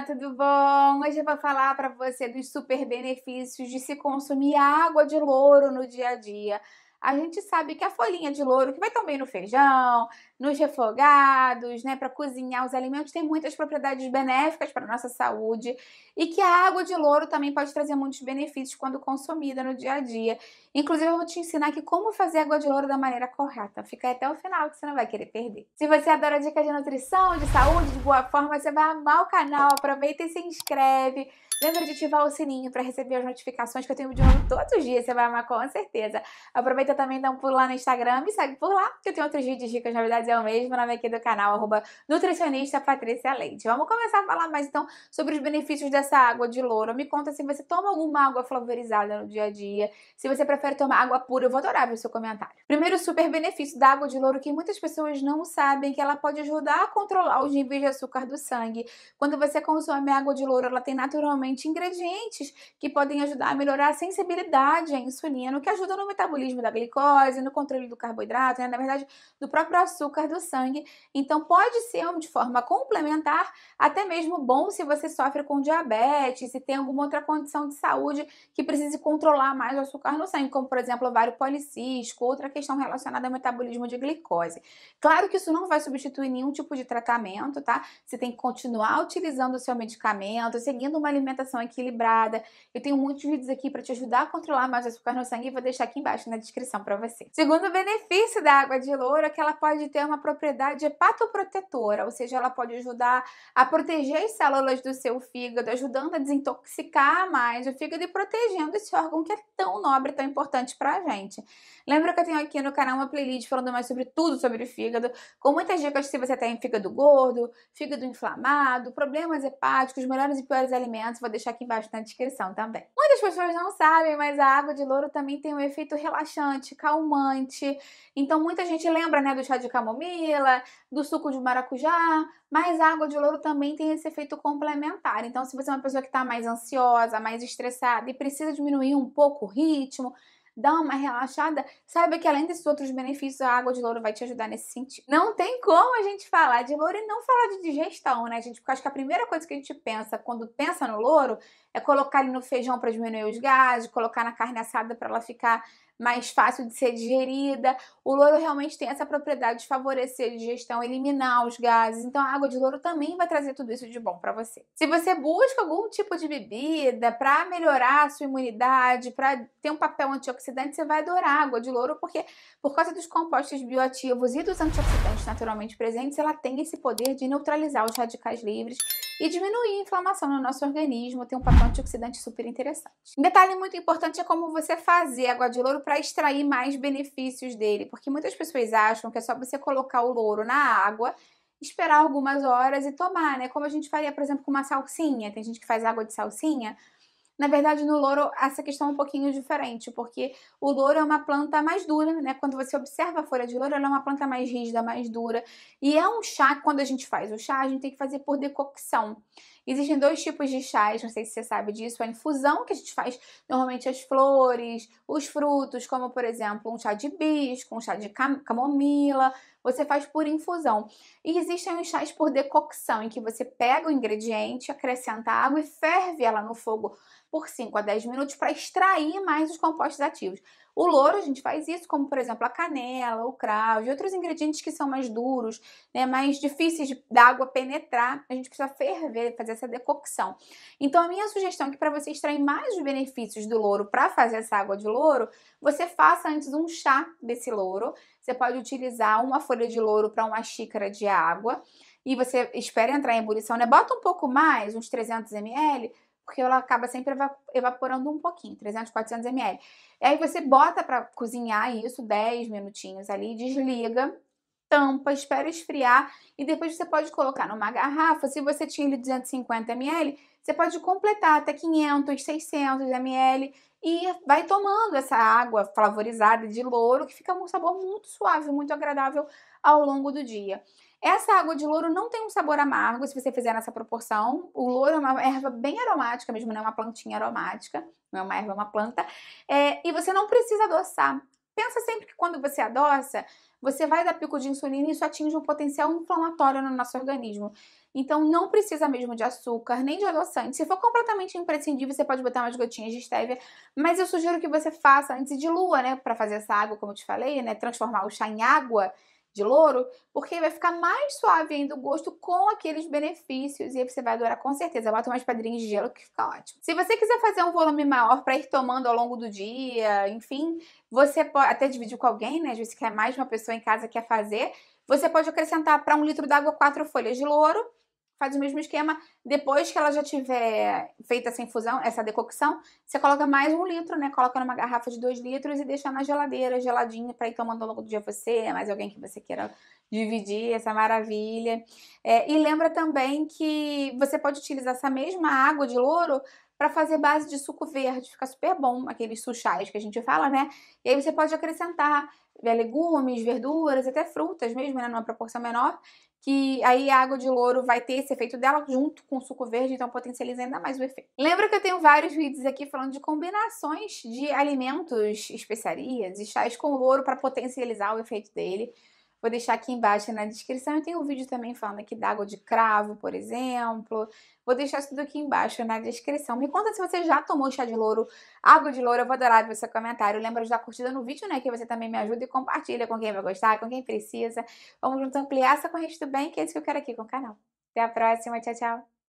Olá, tudo bom? Hoje eu vou falar para você dos super benefícios de se consumir água de louro no dia a dia a gente sabe que a folhinha de louro, que vai também no feijão, nos refogados, né, para cozinhar os alimentos, tem muitas propriedades benéficas para a nossa saúde e que a água de louro também pode trazer muitos benefícios quando consumida no dia a dia. Inclusive, eu vou te ensinar aqui como fazer água de louro da maneira correta. Fica até o final que você não vai querer perder. Se você adora dicas de nutrição, de saúde, de boa forma, você vai amar o canal. Aproveita e se inscreve. Lembra de ativar o sininho para receber as notificações que eu tenho de novo todos os dias, você vai amar com certeza. Aproveita também, dá um pulo lá no Instagram, me segue por lá, que eu tenho outros vídeos, dicas, verdade é o mesmo, nome aqui do canal, arroba nutricionista Patrícia Leite. Vamos começar a falar mais então sobre os benefícios dessa água de louro. Me conta se você toma alguma água flavorizada no dia a dia, se você prefere tomar água pura, eu vou adorar ver o seu comentário. Primeiro super benefício da água de louro que muitas pessoas não sabem que ela pode ajudar a controlar os níveis de açúcar do sangue. Quando você consome água de louro, ela tem naturalmente principalmente ingredientes que podem ajudar a melhorar a sensibilidade à insulina, que ajuda no metabolismo da glicose, no controle do carboidrato, né? na verdade, do próprio açúcar do sangue. Então, pode ser de forma complementar, até mesmo bom se você sofre com diabetes, se tem alguma outra condição de saúde que precise controlar mais o açúcar no sangue, como por exemplo ovário policístico, outra questão relacionada ao metabolismo de glicose. Claro que isso não vai substituir nenhum tipo de tratamento, tá? Você tem que continuar utilizando o seu medicamento, seguindo uma alimentação alimentação equilibrada. Eu tenho muitos vídeos aqui para te ajudar a controlar mais o açúcar no sangue e vou deixar aqui embaixo na descrição para você. Segundo benefício da água de louro é que ela pode ter uma propriedade hepatoprotetora, ou seja, ela pode ajudar a proteger as células do seu fígado, ajudando a desintoxicar mais o fígado e protegendo esse órgão que é tão nobre, tão importante pra gente. Lembra que eu tenho aqui no canal uma playlist falando mais sobre tudo sobre o fígado, com muitas dicas se você tem fígado gordo, fígado inflamado, problemas hepáticos, melhores e piores alimentos. Vou vou deixar aqui embaixo na descrição também. Muitas pessoas não sabem, mas a água de louro também tem um efeito relaxante, calmante. Então muita gente lembra, né, do chá de camomila, do suco de maracujá, mas a água de louro também tem esse efeito complementar. Então se você é uma pessoa que está mais ansiosa, mais estressada e precisa diminuir um pouco o ritmo, dá uma relaxada, saiba que além desses outros benefícios, a água de louro vai te ajudar nesse sentido. Não tem como a gente falar de louro e não falar de digestão, né, gente? Porque acho que a primeira coisa que a gente pensa quando pensa no louro é colocar ele no feijão para diminuir os gases, colocar na carne assada para ela ficar mais fácil de ser digerida. O louro realmente tem essa propriedade de favorecer a digestão, eliminar os gases. Então a água de louro também vai trazer tudo isso de bom para você. Se você busca algum tipo de bebida para melhorar a sua imunidade, para ter um papel antioxidante, você vai adorar água de louro porque por causa dos compostos bioativos e dos antioxidantes naturalmente presentes, ela tem esse poder de neutralizar os radicais livres e diminuir a inflamação no nosso organismo, tem um papel antioxidante super interessante. Um detalhe muito importante é como você fazer água de louro para extrair mais benefícios dele, porque muitas pessoas acham que é só você colocar o louro na água esperar algumas horas e tomar, né? Como a gente faria, por exemplo, com uma salsinha. Tem gente que faz água de salsinha. Na verdade, no louro, essa questão é um pouquinho diferente, porque o louro é uma planta mais dura, né? Quando você observa a folha de louro, ela é uma planta mais rígida, mais dura. E é um chá que quando a gente faz o chá, a gente tem que fazer por decocção. Existem dois tipos de chás, não sei se você sabe disso, a infusão, que a gente faz normalmente as flores, os frutos, como por exemplo um chá de bisco um chá de camomila, você faz por infusão. E existem os chás por decocção, em que você pega o ingrediente, acrescenta água e ferve ela no fogo por 5 a 10 minutos para extrair mais os compostos ativos. O louro a gente faz isso, como por exemplo a canela, o cravo e outros ingredientes que são mais duros, né, mais difíceis da água penetrar, a gente precisa ferver, fazer essa decocção. Então a minha sugestão é que para você extrair mais os benefícios do louro para fazer essa água de louro, você faça antes um chá desse louro. Você pode utilizar uma folha de louro para uma xícara de água e você espera entrar em ebulição, né? Bota um pouco mais, uns 300 ml, porque ela acaba sempre evaporando um pouquinho, 300, 400 ml. E aí você bota para cozinhar isso 10 minutinhos ali, desliga tampa, espera esfriar e depois você pode colocar numa garrafa. Se você tinha ele 250 ml, você pode completar até 500, 600 ml e vai tomando essa água flavorizada de louro que fica um sabor muito suave, muito agradável ao longo do dia. Essa água de louro não tem um sabor amargo se você fizer nessa proporção. O louro é uma erva bem aromática mesmo, não é uma plantinha aromática, não é uma erva, é uma planta. É, e você não precisa adoçar. Pensa sempre que quando você adoça, você vai dar pico de insulina e isso atinge um potencial inflamatório no nosso organismo. Então não precisa mesmo de açúcar nem de adoçante. Se for completamente imprescindível, você pode botar umas gotinhas de estévia, mas eu sugiro que você faça antes de lua, né, para fazer essa água, como eu te falei, né, transformar o chá em água de louro, porque vai ficar mais suave ainda o gosto com aqueles benefícios e você vai adorar com certeza. Bota umas pedrinhas de gelo que fica ótimo. Se você quiser fazer um volume maior para ir tomando ao longo do dia, enfim, você pode até dividir com alguém, né? Se quer é mais uma pessoa em casa quer fazer. Você pode acrescentar para um litro d'água quatro folhas de louro faz o mesmo esquema. Depois que ela já tiver feita essa infusão, essa decocção, você coloca mais um litro, né? Coloca numa garrafa de dois litros e deixa na geladeira, geladinha para ir tomando ao longo do dia você, é mais alguém que você queira dividir essa maravilha. É, e lembra também que você pode utilizar essa mesma água de louro para fazer base de suco verde, fica super bom, aqueles sushis que a gente fala, né? E aí você pode acrescentar né, legumes, verduras, até frutas mesmo, né, numa proporção menor, que aí a água de louro vai ter esse efeito dela junto com o suco verde, então potencializa ainda mais o efeito. Lembra que eu tenho vários vídeos aqui falando de combinações de alimentos, especiarias e chás com louro para potencializar o efeito dele. Vou deixar aqui embaixo na descrição. Eu tem um vídeo também falando aqui d'água de cravo, por exemplo. Vou deixar tudo aqui embaixo na descrição. Me conta se você já tomou chá de louro, água de louro. Eu vou adorar ver seu comentário. Lembra de dar curtida no vídeo, né? Que você também me ajuda e compartilha com quem vai gostar, com quem precisa. Vamos juntos ampliar essa corrente do bem, que é isso que eu quero aqui com o canal. Até a próxima. Tchau, tchau.